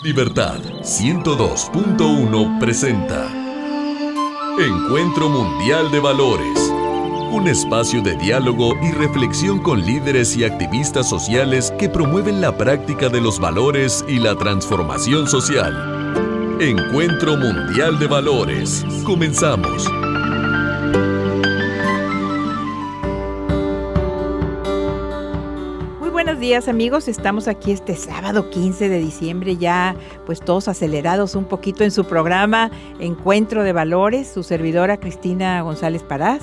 Libertad 102.1 presenta Encuentro Mundial de Valores, un espacio de diálogo y reflexión con líderes y activistas sociales que promueven la práctica de los valores y la transformación social. Encuentro Mundial de Valores. Comenzamos. Buenos días amigos, estamos aquí este sábado 15 de diciembre ya pues todos acelerados un poquito en su programa Encuentro de Valores, su servidora Cristina González Parás.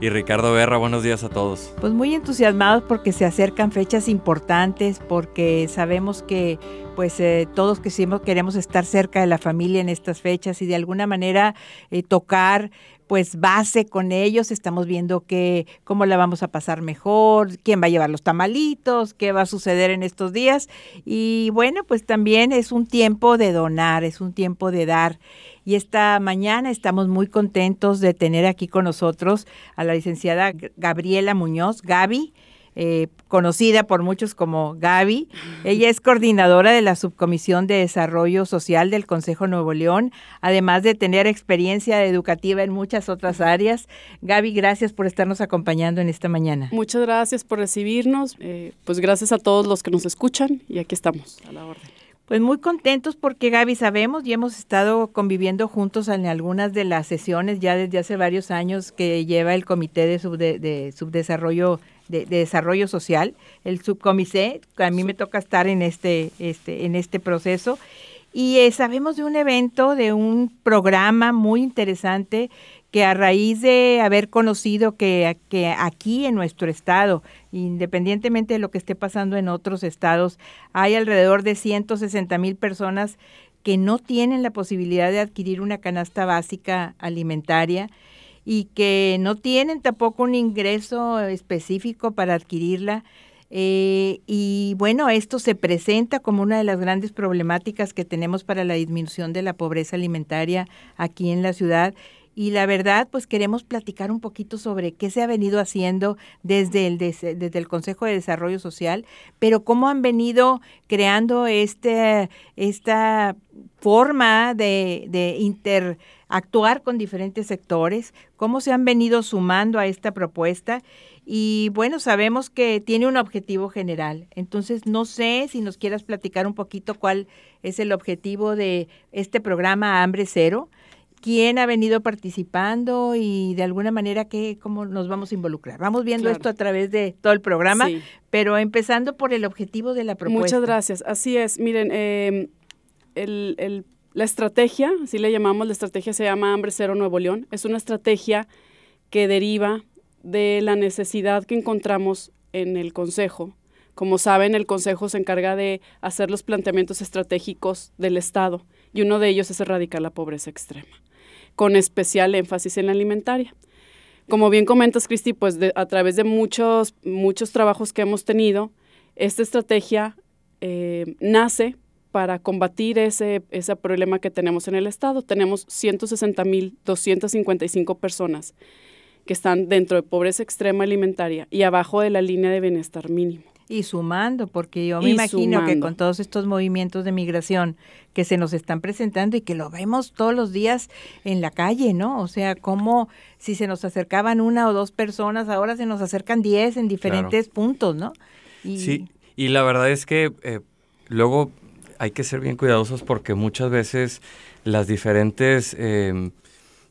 Y Ricardo Berra, buenos días a todos. Pues muy entusiasmados porque se acercan fechas importantes, porque sabemos que pues eh, todos que queremos estar cerca de la familia en estas fechas y de alguna manera eh, tocar pues base con ellos, estamos viendo que cómo la vamos a pasar mejor, quién va a llevar los tamalitos, qué va a suceder en estos días. Y bueno, pues también es un tiempo de donar, es un tiempo de dar. Y esta mañana estamos muy contentos de tener aquí con nosotros a la licenciada Gabriela Muñoz, Gaby, eh, conocida por muchos como Gaby. Ella es coordinadora de la Subcomisión de Desarrollo Social del Consejo Nuevo León, además de tener experiencia educativa en muchas otras áreas. Gaby, gracias por estarnos acompañando en esta mañana. Muchas gracias por recibirnos. Eh, pues gracias a todos los que nos escuchan y aquí estamos, a la orden. Pues muy contentos porque Gaby sabemos y hemos estado conviviendo juntos en algunas de las sesiones ya desde hace varios años que lleva el Comité de, de Subdesarrollo de, Desarrollo Social, el subcomité, a mí me toca estar en este, este en este proceso. Y eh, sabemos de un evento, de un programa muy interesante que a raíz de haber conocido que, que, aquí en nuestro estado, independientemente de lo que esté pasando en otros estados, hay alrededor de 160 mil personas que no tienen la posibilidad de adquirir una canasta básica alimentaria y que no tienen tampoco un ingreso específico para adquirirla. Eh, y bueno, esto se presenta como una de las grandes problemáticas que tenemos para la disminución de la pobreza alimentaria aquí en la ciudad. Y la verdad, pues queremos platicar un poquito sobre qué se ha venido haciendo desde el, desde el Consejo de Desarrollo Social, pero cómo han venido creando este, esta forma de, de inter actuar con diferentes sectores, cómo se han venido sumando a esta propuesta y bueno, sabemos que tiene un objetivo general. Entonces, no sé si nos quieras platicar un poquito cuál es el objetivo de este programa Hambre Cero, quién ha venido participando y de alguna manera qué, cómo nos vamos a involucrar. Vamos viendo esto a través de todo el programa, pero empezando por el objetivo de la propuesta. Muchas gracias. Así es. Miren, em, el, el la estrategia, así le llamamos, la estrategia se llama Hambre Cero Nuevo León. Es una estrategia que deriva de la necesidad que encontramos en el Consejo. Como saben, el Consejo se encarga de hacer los planteamientos estratégicos del Estado y uno de ellos es erradicar la pobreza extrema, con especial énfasis en la alimentaria. Como bien comentas, Cristi, pues a través de muchos, muchos trabajos que hemos tenido, esta estrategia eh, nace para combatir ese, ese problema que tenemos en el Estado. Tenemos 160.255 personas que están dentro de pobreza extrema alimentaria y abajo de la línea de bienestar mínimo. Y sumando, porque yo me imagino que con todos estos movimientos de migración que se nos están presentando y que lo vemos todos los días en la calle, ¿no? O sea, como si se nos acercaban una o dos personas, ahora se nos acercan diez en diferentes puntos, ¿no? Sí, y la verdad es que eh, luego hay que ser bien cuidadosos porque muchas veces las diferentes em,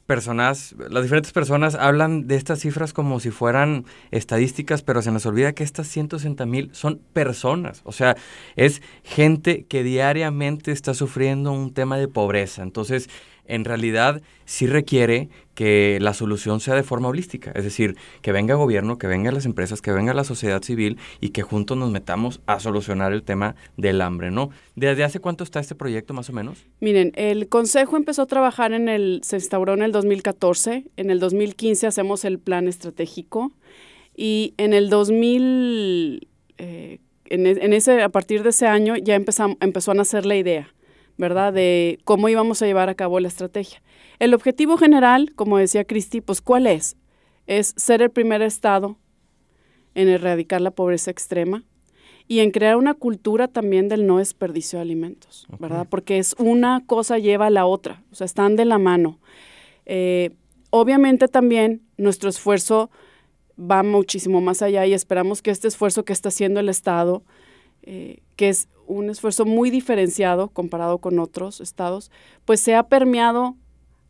personas, las diferentes personas hablan de estas cifras como si fueran estadísticas, pero se nos olvida que estas 160 mil son personas, o sea, es gente que diariamente está sufriendo un tema de pobreza. Entonces, en realidad sí requiere que la solución sea de forma holística, es decir, que venga gobierno, que vengan las empresas, que venga la sociedad civil y que juntos nos metamos a solucionar el tema del hambre, ¿no? ¿Desde hace cuánto está este proyecto más o menos? Miren, el Consejo empezó a trabajar en el, se instauró en el 2014, en el 2015 hacemos el plan estratégico y en el 2000, eh, e, en, ese, a partir de ese año ya empezó a nacer la idea ¿verdad? De cómo íbamos a llevar a cabo la estrategia. El objetivo general, como decía Cristi, pues ¿cuál es? Es ser el primer estado en erradicar la pobreza extrema y en crear una cultura también del no desperdicio de alimentos, ¿verdad? Porque es una cosa lleva a la otra, o sea, están de la mano. Eh, obviamente también nuestro esfuerzo va muchísimo más allá y esperamos que este esfuerzo que está haciendo el Estado eh, que es un esfuerzo muy diferenciado comparado con otros estados, pues se ha permeado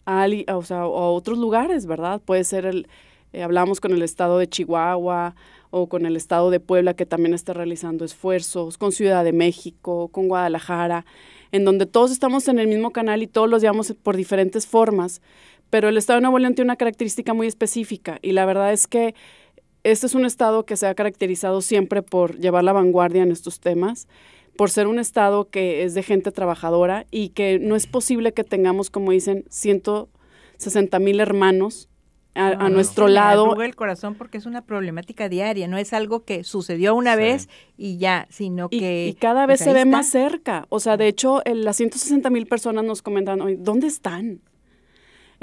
a, otros lugares, ¿verdad? Puede ser el, eh, hablamos con el estado de Chihuahua o con el estado de Puebla que también está realizando esfuerzos, con Ciudad de México, con Guadalajara, en donde todos estamos en el mismo canal y todos los llevamos por diferentes formas, pero el estado de Nuevo León tiene una característica muy específica y la verdad es que este es un estado que se ha caracterizado siempre por llevar la vanguardia en estos temas, por ser un estado que es de gente trabajadora y que no es posible que tengamos, como dicen, 160 mil hermanos a, nuestro lado. Me el corazón porque es una problemática diaria, no es algo que sucedió una vez y ya, sino que... Y, cada vez pues se ve más cerca, o sea, de hecho, el, las 160 mil personas nos comentan hoy, ¿dónde están?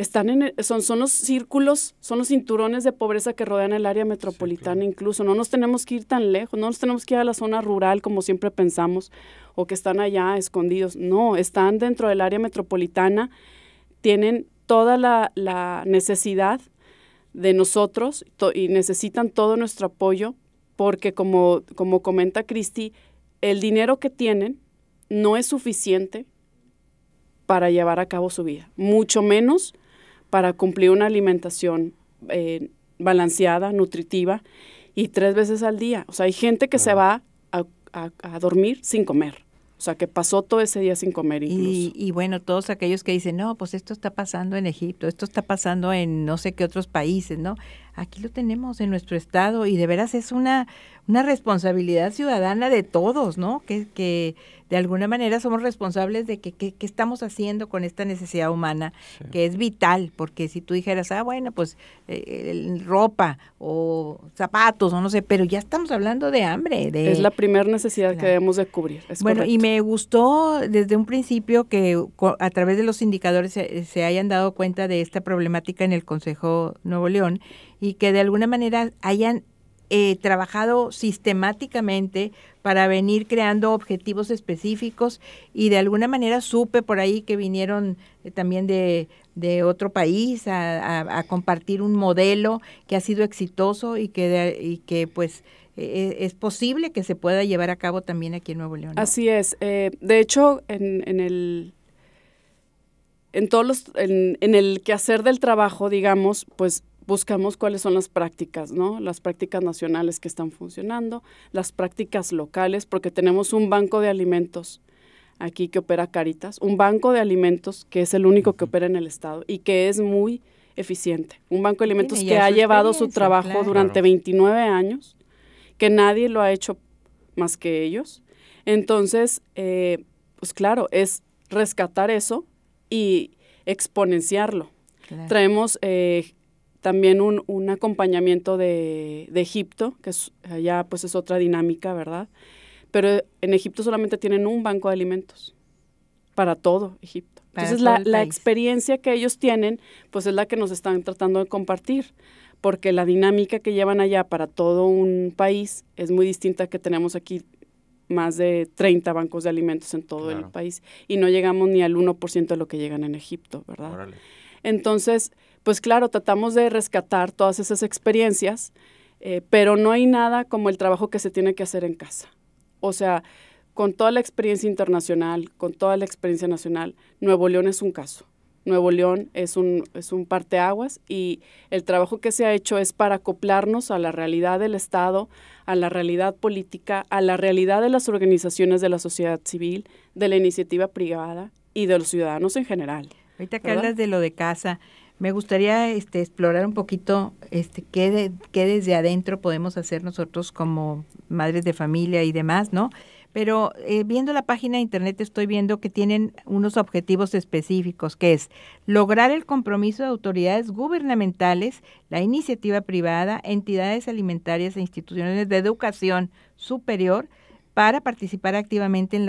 están en, son, son los círculos, son los cinturones de pobreza que rodean el área metropolitana incluso. No nos tenemos que ir tan lejos, no nos tenemos que ir a la zona rural como siempre pensamos o que están allá escondidos. No, están dentro del área metropolitana, tienen toda la, necesidad de nosotros y necesitan todo nuestro apoyo porque como, como comenta Cristi, el dinero que tienen no es suficiente para llevar a cabo su vida, mucho menos para cumplir una alimentación eh, balanceada, nutritiva y tres veces al día. O sea, hay gente que se va a, dormir sin comer. O sea, que pasó todo ese día sin comer incluso. y, bueno, todos aquellos que dicen, no, pues esto está pasando en Egipto, esto está pasando en no sé qué otros países, ¿no? aquí lo tenemos en nuestro estado y de veras es una, una responsabilidad ciudadana de todos, ¿no? Que, que de alguna manera somos responsables de que, estamos haciendo con esta necesidad humana, que es vital, porque si tú dijeras, ah, bueno, pues eh, eh, ropa o zapatos o no sé, pero ya estamos hablando de hambre. es la primera necesidad que debemos de cubrir. bueno, y me gustó desde un principio que a través de los indicadores se, se hayan dado cuenta de esta problemática en el Consejo Nuevo León y que de alguna manera hayan eh, trabajado sistemáticamente para venir creando objetivos específicos y de alguna manera supe por ahí que vinieron eh, también de, otro país a, compartir un modelo que ha sido exitoso y que, y que pues e, e, es posible que se pueda llevar a cabo también aquí en Nuevo León. Así es. Eh, de hecho, en, en el en todos los, en, en, el quehacer del trabajo, digamos, pues buscamos cuáles son las prácticas, ¿no? Las prácticas nacionales que están funcionando, las prácticas locales, porque tenemos un banco de alimentos aquí que opera Caritas, un banco de alimentos que es el único que opera en el Estado y que es muy eficiente. Un banco de alimentos que ha llevado su trabajo durante 29 años, que nadie lo ha hecho más que ellos. Entonces, eh, pues claro, es rescatar eso y exponenciarlo. Traemos eh, también un, acompañamiento de, Egipto, que allá pues es otra dinámica, ¿verdad? Pero en Egipto solamente tienen un banco de alimentos para todo Egipto. Entonces la, experiencia que ellos tienen, pues es la que nos están tratando de compartir, porque la dinámica que llevan allá para todo un país es muy distinta que tenemos aquí más de 30 bancos de alimentos en todo el país y no llegamos ni al 1% de lo que llegan en Egipto, ¿verdad? Entonces, pues claro, tratamos de rescatar todas esas experiencias, eh, pero no hay nada como el trabajo que se tiene que hacer en casa. O sea, con toda la experiencia internacional, con toda la experiencia nacional, Nuevo León es un caso. Nuevo León es un, es un parteaguas y el trabajo que se ha hecho es para acoplarnos a la realidad del Estado, a la realidad política, a la realidad de las organizaciones de la sociedad civil, de la iniciativa privada y de los ciudadanos en general. Ahorita que hablas de lo de casa, me gustaría este, explorar un poquito este, qué, desde adentro podemos hacer nosotros como madres de familia y demás, ¿no? Pero eh, viendo la página de internet estoy viendo que tienen unos objetivos específicos, que es lograr el compromiso de autoridades gubernamentales, la iniciativa privada, entidades alimentarias e instituciones de educación superior para participar activamente en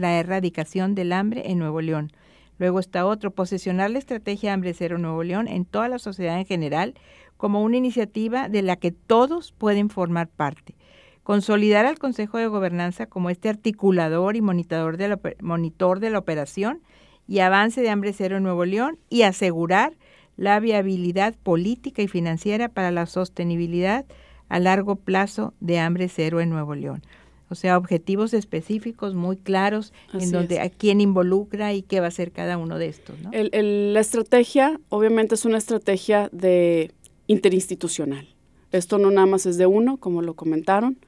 la erradicación del hambre en Nuevo León. Luego está otro, posicionar la estrategia Hambre Cero Nuevo León en toda la sociedad en general como una iniciativa de la que todos pueden formar parte. Consolidar al Consejo de Gobernanza como este articulador y monitor de la, monitor de la operación y avance de Hambre Cero en Nuevo León y asegurar la viabilidad política y financiera para la sostenibilidad a largo plazo de Hambre Cero en Nuevo León. O sea, objetivos específicos muy claros en donde a quién involucra y qué va a hacer cada uno de estos. la estrategia, obviamente, es una estrategia de interinstitucional. Esto no nada más es de uno, como lo comentaron.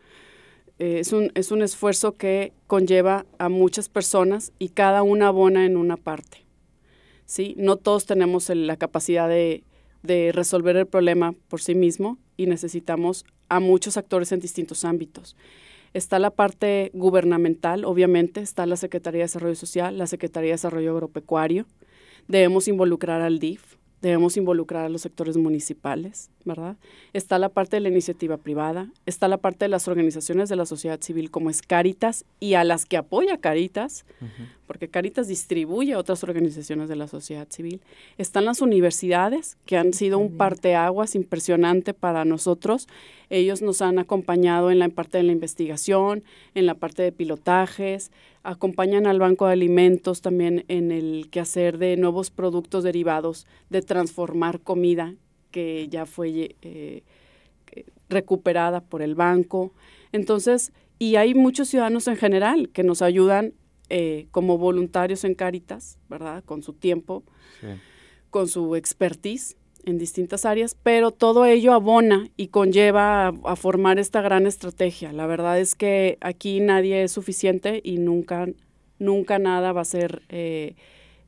Eh, es, un, es un esfuerzo que conlleva a muchas personas y cada una abona en una parte. ¿sí? No todos tenemos la capacidad de, de resolver el problema por sí mismo y necesitamos a muchos actores en distintos ámbitos. Está la parte gubernamental, obviamente, está la Secretaría de Desarrollo Social, la Secretaría de Desarrollo Agropecuario. Debemos involucrar al DIF, debemos involucrar a los sectores municipales, ¿verdad? Está la parte de la iniciativa privada, está la parte de las organizaciones de la sociedad civil como es Caritas y a las que apoya Caritas, porque Caritas distribuye a otras organizaciones de la sociedad civil. Están las universidades, que han sido un parteaguas impresionante para nosotros ellos nos han acompañado en la parte de la investigación, en la parte de pilotajes, acompañan al Banco de Alimentos también en el quehacer de nuevos productos derivados, de transformar comida que ya fue eh, recuperada por el banco. Entonces, y hay muchos ciudadanos en general que nos ayudan eh, como voluntarios en Caritas, ¿verdad? Con su tiempo, con su expertise en distintas áreas, pero todo ello abona y conlleva a, formar esta gran estrategia. La verdad es que aquí nadie es suficiente y nunca, nunca nada va a ser eh,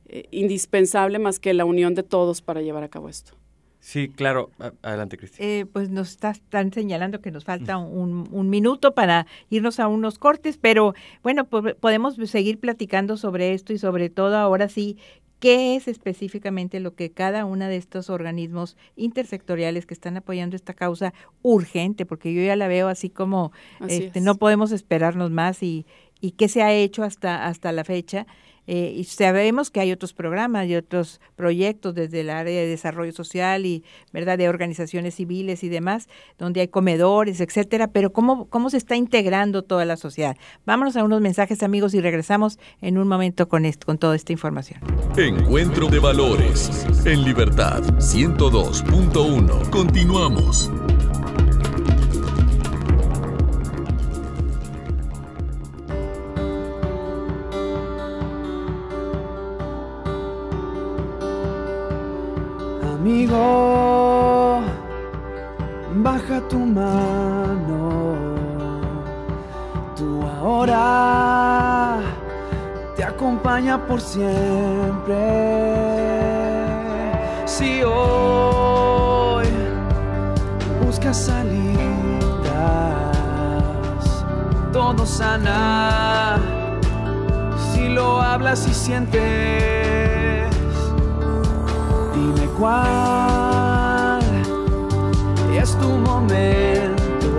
eh, indispensable más que la unión de todos para llevar a cabo esto. Sí, claro. Adelante, Cristina. Eh, pues nos están señalando que nos falta un, minuto para irnos a unos cortes, pero bueno, podemos seguir platicando sobre esto y sobre todo ahora sí qué es específicamente lo que cada uno de estos organismos intersectoriales que están apoyando esta causa urgente, porque yo ya la veo así como este, no podemos esperarnos más y, y qué se ha hecho hasta, hasta la fecha eh, y sabemos que hay otros programas y otros proyectos desde el área de desarrollo social y verdad de organizaciones civiles y demás, donde hay comedores, etcétera, pero cómo, cómo se está integrando toda la sociedad. Vámonos a unos mensajes, amigos, y regresamos en un momento con con toda esta información. Encuentro de valores en libertad 102.1. Continuamos. Amigo, baja tu mano, tú ahora te acompaña por siempre. Si hoy buscas salidas, todo sana, si lo hablas y sientes es tu momento.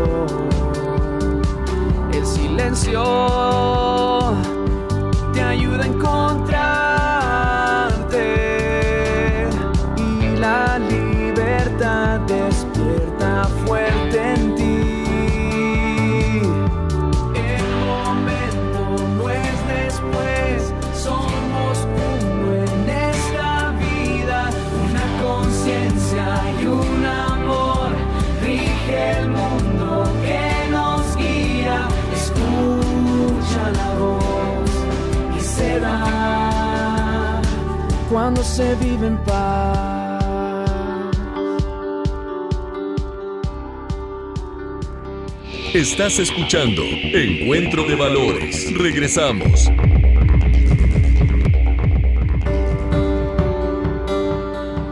El silencio cuando se vive en paz. Estás escuchando Encuentro de Valores. Regresamos.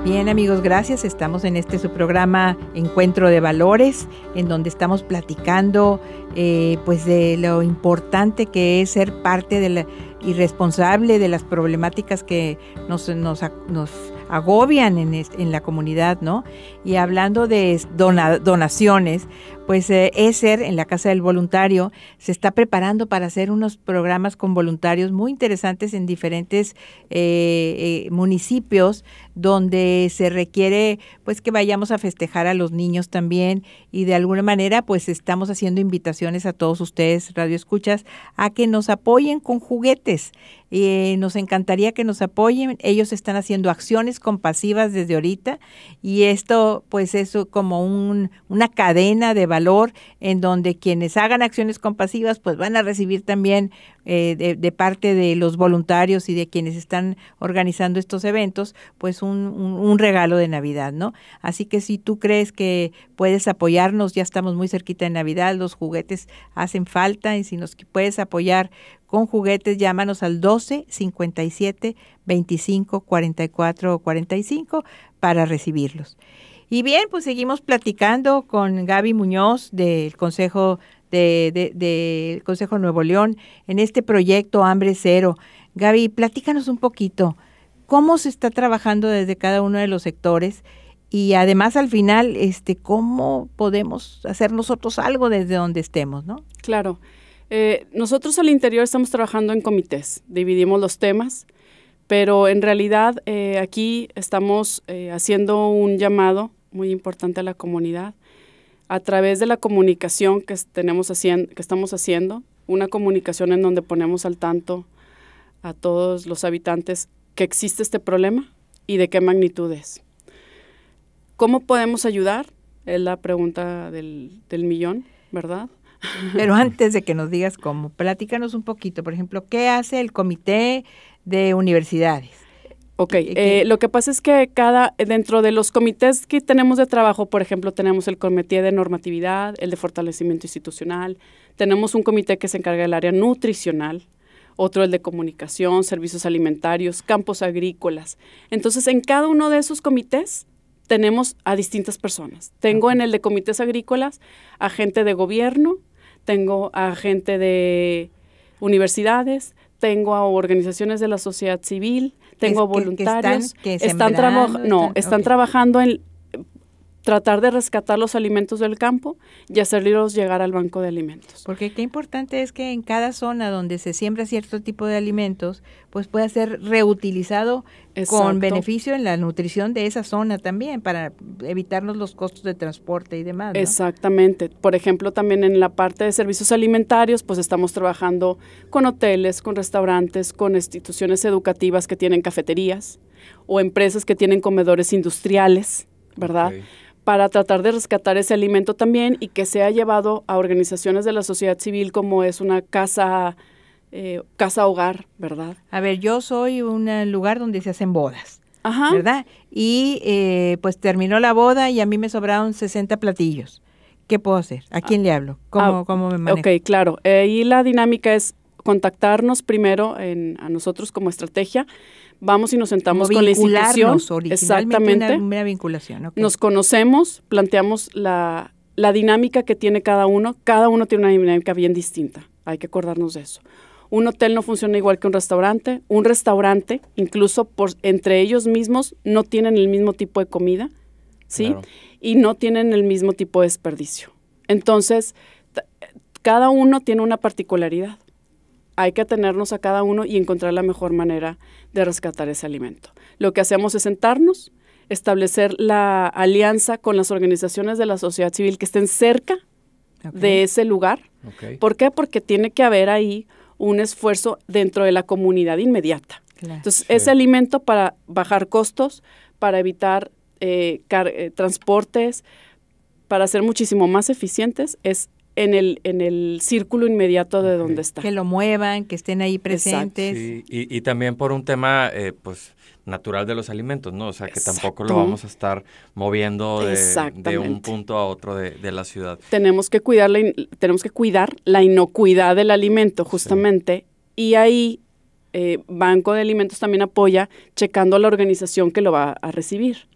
Bien amigos, gracias. Estamos en este su programa Encuentro de Valores, en donde estamos platicando eh, pues de lo importante que es ser parte de la, y responsable de las problemáticas que nos, nos, nos agobian en, en, la comunidad, ¿no? Y hablando de donaciones, pues eh, ESER en la Casa del Voluntario se está preparando para hacer unos programas con voluntarios muy interesantes en diferentes eh, eh, municipios donde se requiere pues que vayamos a festejar a los niños también y de alguna manera pues estamos haciendo invitaciones a todos ustedes Radio Escuchas, a que nos apoyen con juguetes. nos encantaría que nos apoyen. Ellos están haciendo acciones compasivas desde ahorita y esto pues es como una cadena de valor en donde quienes hagan acciones compasivas, pues van a recibir también eh, de, parte de los voluntarios y de quienes están organizando estos eventos, pues un, un, regalo de Navidad, ¿no? Así que si tú crees que puedes apoyarnos, ya estamos muy cerquita de Navidad, los juguetes hacen falta y si nos puedes apoyar con juguetes, llámanos al 12 57 25 44 45 para recibirlos. Y bien, pues seguimos platicando con Gaby Muñoz del Consejo de, Consejo Nuevo León en este proyecto Hambre Cero. Gaby, platícanos un poquito cómo se está trabajando desde cada uno de los sectores y además al final, este, cómo podemos hacer nosotros algo desde donde estemos, ¿no? Claro. Eh, nosotros al interior estamos trabajando en comités, dividimos los temas, pero en realidad eh, aquí estamos eh, haciendo un llamado muy importante a la comunidad. A través de la comunicación que, tenemos haciendo, que estamos haciendo, una comunicación en donde ponemos al tanto a todos los habitantes que existe este problema y de qué magnitud es. ¿Cómo podemos ayudar? Es la pregunta del, del millón, ¿verdad? Pero antes de que nos digas cómo, platícanos un poquito, por ejemplo, ¿qué hace el comité de universidades? Ok, eh, lo que pasa es que cada, dentro de los comités que tenemos de trabajo, por ejemplo, tenemos el comité de normatividad, el de fortalecimiento institucional, tenemos un comité que se encarga del área nutricional, otro el de comunicación, servicios alimentarios, campos agrícolas. Entonces, en cada uno de esos comités tenemos a distintas personas. Tengo en el de comités agrícolas a gente de gobierno, tengo a gente de universidades, tengo a organizaciones de la sociedad civil, tengo voluntarios. Que están, que están no, están trabajando en tratar de rescatar los alimentos del campo y hacerlos llegar al banco de alimentos. Porque qué importante es que en cada zona donde se siembra cierto tipo de alimentos, pues pueda ser reutilizado con beneficio en la nutrición de esa zona también, para evitarnos los costos de transporte y demás. ¿no? Exactamente. Por ejemplo, también en la parte de servicios alimentarios, pues estamos trabajando con hoteles, con restaurantes, con instituciones educativas que tienen cafeterías o empresas que tienen comedores industriales. ¿verdad? para tratar de rescatar ese alimento también y que sea llevado a organizaciones de la sociedad civil como es una casa eh, casa hogar, ¿verdad? A ver, yo soy un lugar donde se hacen bodas, ¿verdad? Y eh, pues terminó la boda y a mí me sobraron 60 platillos. ¿Qué puedo hacer? ¿A quién le hablo? ¿Cómo, ah, me manejo? Ok, claro. y eh, la dinámica es contactarnos primero en, a nosotros como estrategia vamos y nos sentamos con la institución. Exactamente. Nos conocemos, planteamos la, dinámica que tiene cada uno. Cada uno tiene una dinámica bien distinta. Hay que acordarnos de eso. Un hotel no funciona igual que un restaurante. Un restaurante, incluso por, entre ellos mismos, no tienen el mismo tipo de comida, ¿sí? Y no tienen el mismo tipo de desperdicio. Entonces, cada uno tiene una particularidad hay que atenernos a cada uno y encontrar la mejor manera de rescatar ese alimento. Lo que hacemos es sentarnos, establecer la alianza con las organizaciones de la sociedad civil que estén cerca de ese lugar. ¿Por qué? Porque tiene que haber ahí un esfuerzo dentro de la comunidad inmediata. Entonces, ese alimento para bajar costos, para evitar eh, eh, transportes, para ser muchísimo más eficientes, es en el, en el círculo inmediato de donde está. Que lo muevan, que estén ahí presentes. y, también por un tema, eh, pues, natural de los alimentos, ¿no? O sea, que tampoco lo vamos a estar moviendo de, un punto a otro de, la ciudad. Tenemos que, cuidar la, tenemos que cuidar la inocuidad del alimento, justamente, y ahí eh, Banco de Alimentos también apoya checando a la organización que lo va a recibir.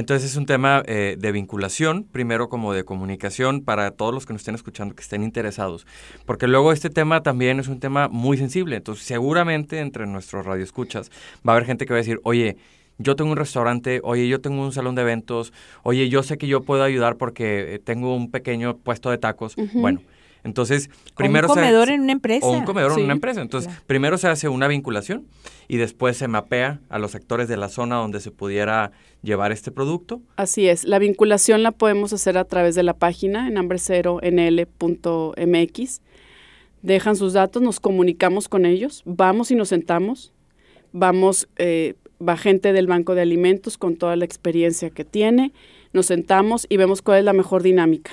Entonces es un tema eh, de vinculación, primero como de comunicación para todos los que nos estén escuchando, que estén interesados. Porque luego este tema también es un tema muy sensible. Entonces seguramente entre nuestros radioescuchas va a haber gente que va a decir, oye, yo tengo un restaurante, oye, yo tengo un salón de eventos, oye, yo sé que yo puedo ayudar porque eh, tengo un pequeño puesto de tacos. Bueno entonces, primero... un comedor se, en una empresa. un comedor en una empresa. Entonces, primero se hace una vinculación y después se mapea a los actores de la zona donde se pudiera llevar este producto. Así es. La vinculación la podemos hacer a través de la página en hambrecero.nl.mx. Dejan sus datos, nos comunicamos con ellos, vamos y nos sentamos, vamos, eh, va gente del Banco de Alimentos con toda la experiencia que tiene nos sentamos y vemos cuál es la mejor dinámica.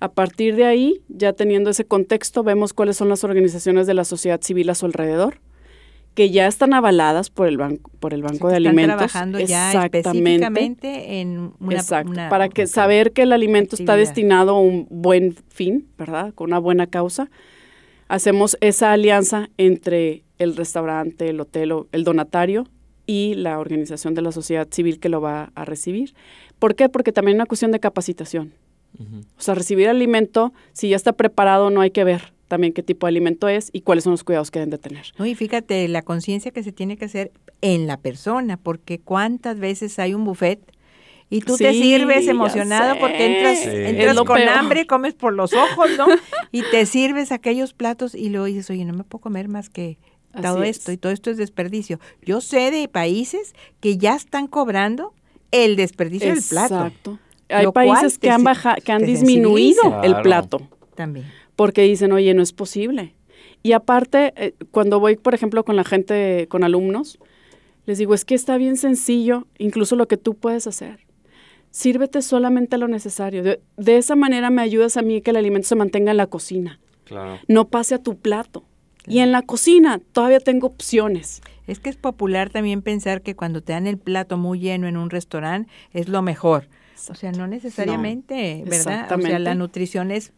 A partir de ahí, ya teniendo ese contexto, vemos cuáles son las organizaciones de la sociedad civil a su alrededor que ya están avaladas por el banco por el banco de alimentos están trabajando ya específicamente en una, exacto, para que saber que el alimento está destinado a un buen fin verdad con una buena causa hacemos esa alianza entre el restaurante el hotel o el donatario y la organización de la sociedad civil que lo va a recibir. ¿Por qué? Porque también es una cuestión de capacitación. O sea, recibir alimento, si ya está preparado, no hay que ver también qué tipo de alimento es y cuáles son los cuidados que deben de tener. y fíjate, la conciencia que se tiene que hacer en la persona, porque cuántas veces hay un buffet y tú te sirves emocionado porque entras, entras con hambre, comes por los ojos, ¿no? y te sirves aquellos platos y luego dices, oye, no me puedo comer más que todo esto, y todo esto es desperdicio. Yo sé de países que ya están cobrando el desperdicio del plato. Exacto. Hay países que han, baja, que han disminuido el plato. También. Porque dicen, oye, no es posible. Y aparte, eh, cuando voy, por ejemplo, con la gente, con alumnos, les digo, es que está bien sencillo, incluso lo que tú puedes hacer. Sírvete solamente lo necesario. De, de esa manera me ayudas a mí que el alimento se mantenga en la cocina. Claro. No pase a tu plato. Y en la cocina todavía tengo opciones. Es que es popular también pensar que cuando te dan el plato muy lleno en un restaurante es lo mejor. O sea, no necesariamente, ¿verdad? O sea, la nutrición es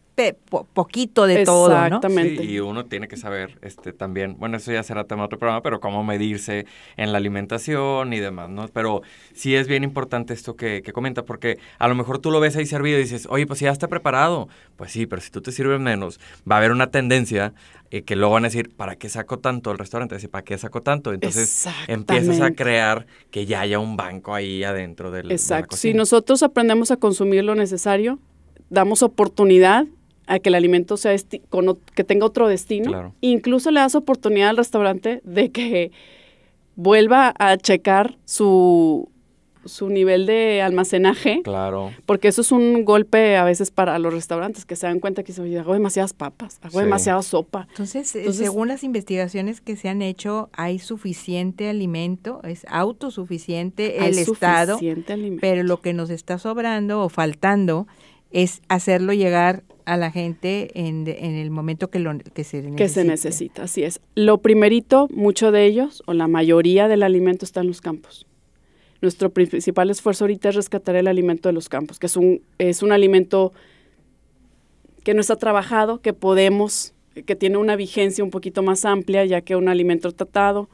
poquito de todo, ¿no? Exactamente. y uno tiene que saber este también, bueno, eso ya será tema de otro programa, pero cómo medirse en la alimentación y demás, ¿no? Pero sí es bien importante esto que, comenta, porque a lo mejor tú lo ves ahí servido y dices, oye, pues ya está preparado. Pues sí, pero si tú te sirves menos, va a haber una tendencia eh, que luego van a decir, ¿para qué saco tanto el restaurante? ¿para qué saco tanto? Entonces empiezas a crear que ya haya un banco ahí adentro del Exacto. si nosotros aprendemos a consumir lo necesario, damos oportunidad a que el alimento sea con que tenga otro destino. Incluso le das oportunidad al restaurante de que vuelva a checar su, su nivel de almacenaje. Claro. Porque eso es un golpe a veces para los restaurantes que se dan cuenta que se hago demasiadas papas, hago demasiada sopa. Eh, Entonces, según las investigaciones que se han hecho, hay suficiente alimento, es autosuficiente el Estado. Pero lo que nos está sobrando o faltando es hacerlo llegar a la gente en, el momento que, lo, que se necesita. Que se necesita, así es. Lo primerito, mucho de ellos, o la mayoría del alimento está en los campos. Nuestro principal esfuerzo ahorita es rescatar el alimento de los campos, que es un, es un alimento que no está trabajado, que podemos, que tiene una vigencia un poquito más amplia, ya que un alimento tratado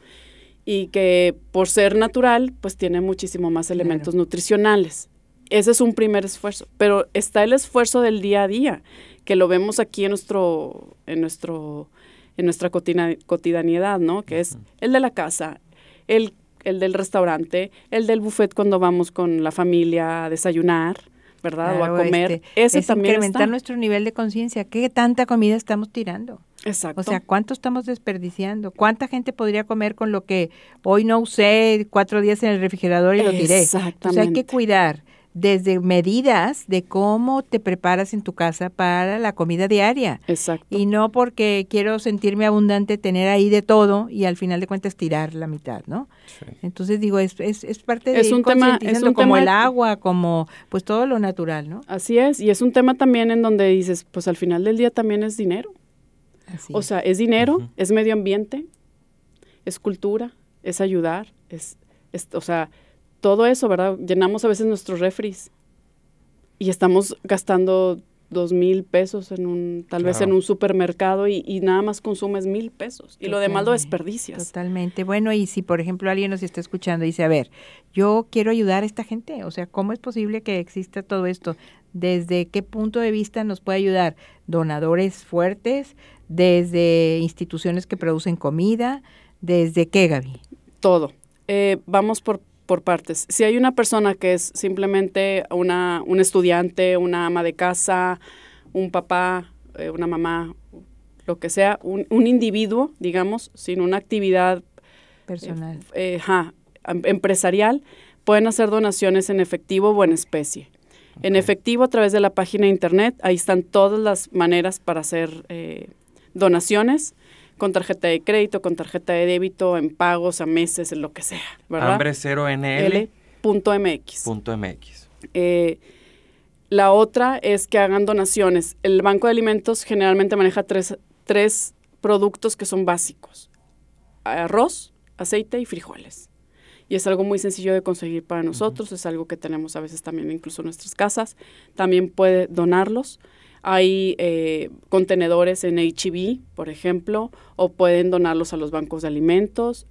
y que por ser natural, pues tiene muchísimo más elementos nutricionales. Ese es un primer esfuerzo, pero está el esfuerzo del día a día, que lo vemos aquí en nuestro, en nuestro, en nuestra cotidianidad, ¿no? Que es el de la casa, el, el, del restaurante, el del buffet cuando vamos con la familia a desayunar, ¿verdad? o a comer. Eso este, es también incrementar nuestro nivel de conciencia. ¿Qué tanta comida estamos tirando? Exacto. O sea, ¿cuánto estamos desperdiciando? ¿Cuánta gente podría comer con lo que hoy no usé cuatro días en el refrigerador y lo tiré? Exactamente. O sea, hay que cuidar desde medidas de cómo te preparas en tu casa para la comida diaria. Exacto. Y no porque quiero sentirme abundante, tener ahí de todo y al final de cuentas tirar la mitad, ¿no? Entonces digo, es, es, parte de es un tema, es como el agua, como pues todo lo natural, ¿no? Así es, y es un tema también en donde dices, pues al final del día también es dinero. o sea, es dinero, es medio ambiente, es cultura, es ayudar, es, es o sea, todo eso, ¿verdad? Llenamos a veces nuestros refris y estamos gastando dos mil pesos en un, tal vez en un supermercado y, nada más consumes mil pesos y lo demás lo desperdicias. Totalmente. Bueno, y si por ejemplo alguien nos está escuchando y dice, a ver, yo quiero ayudar a esta gente, o sea, ¿cómo es posible que exista todo esto? ¿Desde qué punto de vista nos puede ayudar? ¿Donadores fuertes? ¿Desde instituciones que producen comida? ¿Desde qué, Gaby? Todo. Eh, vamos por por partes. Si hay una persona que es simplemente una, un estudiante, una ama de casa, un papá, eh, una mamá, lo que sea, un, un, individuo, digamos, sin una actividad personal, eh, eh, em, empresarial, pueden hacer donaciones en efectivo o en especie. En efectivo a través de la página internet, ahí están todas las maneras para hacer donaciones con tarjeta de crédito, con tarjeta de débito, en pagos, a meses, en lo que sea. ¿verdad? Hambre 0 nlmx eh, la otra es que hagan donaciones. El Banco de Alimentos generalmente maneja tres, productos que son básicos. Arroz, aceite y frijoles. Y es algo muy sencillo de conseguir para nosotros, es algo que tenemos a veces también incluso en nuestras casas. También puede donarlos. Hay eh, contenedores en HIV, e por ejemplo, o pueden donarlos a los bancos de alimentos,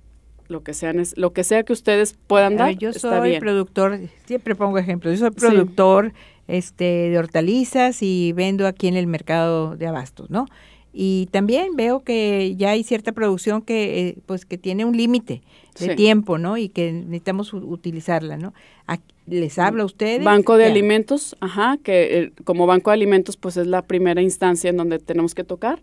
lo que sea, lo que, sea que ustedes puedan dar. Yo soy productor, siempre pongo ejemplos, yo soy productor este, de hortalizas y vendo aquí en el mercado de abastos, ¿no? y también veo que ya hay cierta producción que eh, pues que tiene un límite de tiempo no y que necesitamos utilizarla no Aquí, les habla a ustedes. Banco de alimentos, ajá, que como banco de alimentos pues es la primera instancia en donde tenemos que tocar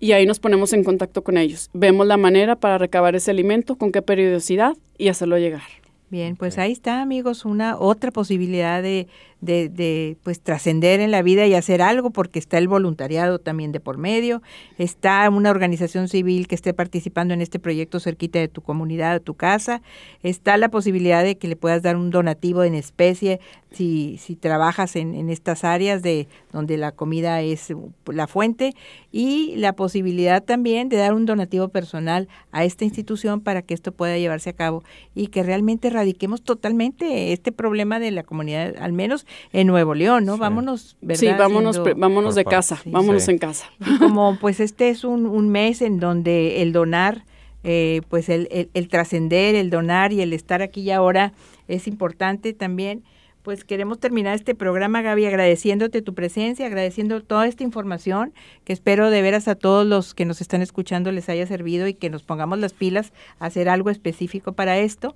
y ahí nos ponemos en contacto con ellos. Vemos la manera para recabar ese alimento, con qué periodicidad y hacerlo llegar. Bien, pues ahí está, amigos, una otra posibilidad de de, de pues trascender en la vida y hacer algo porque está el voluntariado también de por medio, está una organización civil que esté participando en este proyecto cerquita de tu comunidad, de tu casa, está la posibilidad de que le puedas dar un donativo en especie si, si trabajas en, en estas áreas de donde la comida es uh, la fuente y la posibilidad también de dar un donativo personal a esta institución para que esto pueda llevarse a cabo y que realmente erradiquemos totalmente este problema de la comunidad, al menos en Nuevo León, ¿no? Vámonos, ¿verdad? Sí, vámonos, vámonos de casa, vámonos en casa. como pues este es un, mes en donde el donar, eh, pues el, trascender, el donar y el estar aquí y ahora es importante también. Pues queremos terminar este programa, Gaby, agradeciéndote tu presencia, agradeciendo toda esta información, que espero de veras a todos los que nos están escuchando les haya servido y que nos pongamos las pilas a hacer algo específico para esto.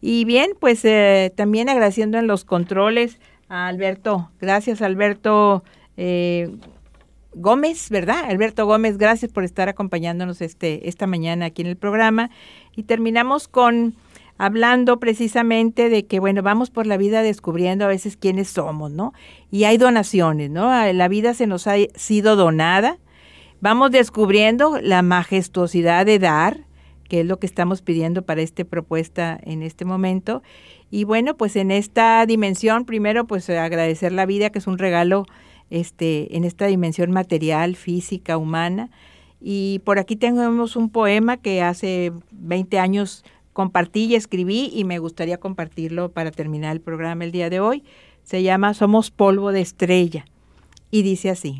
Y bien, pues eh, también agradeciendo en los controles Alberto. Gracias, Alberto eh, Gómez, ¿verdad? Alberto Gómez, gracias por estar acompañándonos este, esta mañana aquí en el programa. Y terminamos con hablando precisamente de que, bueno, vamos por la vida descubriendo a veces quiénes somos, ¿no? Y hay donaciones, ¿no? Ah, la vida se nos ha sido donada. Vamos descubriendo la majestuosidad de dar, que es lo que estamos pidiendo para esta propuesta en este momento. Y bueno, pues en esta dimensión, primero, pues agradecer la vida, que es un regalo este, en esta dimensión material, física, humana. Y por aquí tenemos un poema que hace 20 años compartí y escribí y me gustaría compartirlo para terminar el programa el día de hoy. Se llama Somos polvo de estrella y dice así.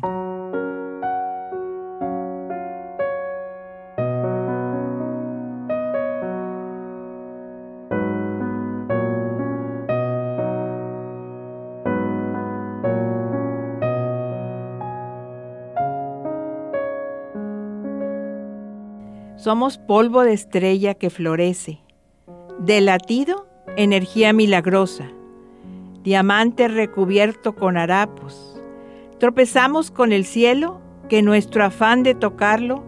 Somos polvo de estrella que florece. De latido, energía milagrosa. Diamante recubierto con harapos. Tropezamos con el cielo que nuestro afán de tocarlo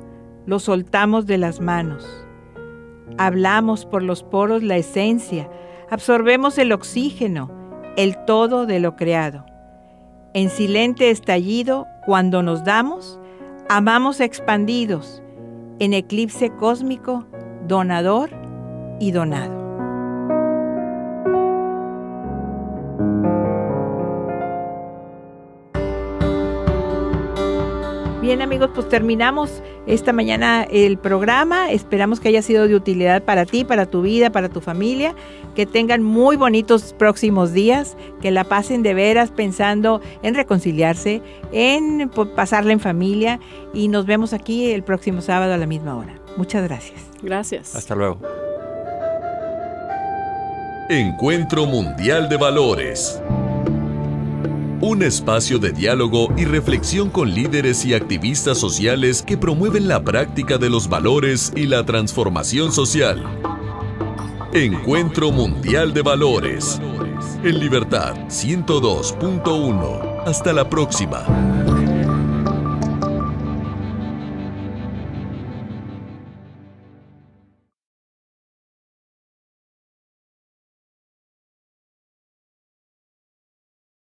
lo soltamos de las manos. Hablamos por los poros la esencia, absorbemos el oxígeno, el todo de lo creado. En silente estallido, cuando nos damos, amamos expandidos, en eclipse cósmico, donador y donado. amigos, pues terminamos esta mañana el programa. Esperamos que haya sido de utilidad para ti, para tu vida, para tu familia. Que tengan muy bonitos próximos días, que la pasen de veras pensando en reconciliarse, en pasarla en familia. Y nos vemos aquí el próximo sábado a la misma hora. Muchas gracias. Gracias. Hasta luego. Encuentro Mundial de Valores. Un espacio de diálogo y reflexión con líderes y activistas sociales que promueven la práctica de los valores y la transformación social. Encuentro Mundial de Valores. En Libertad 102.1. Hasta la próxima.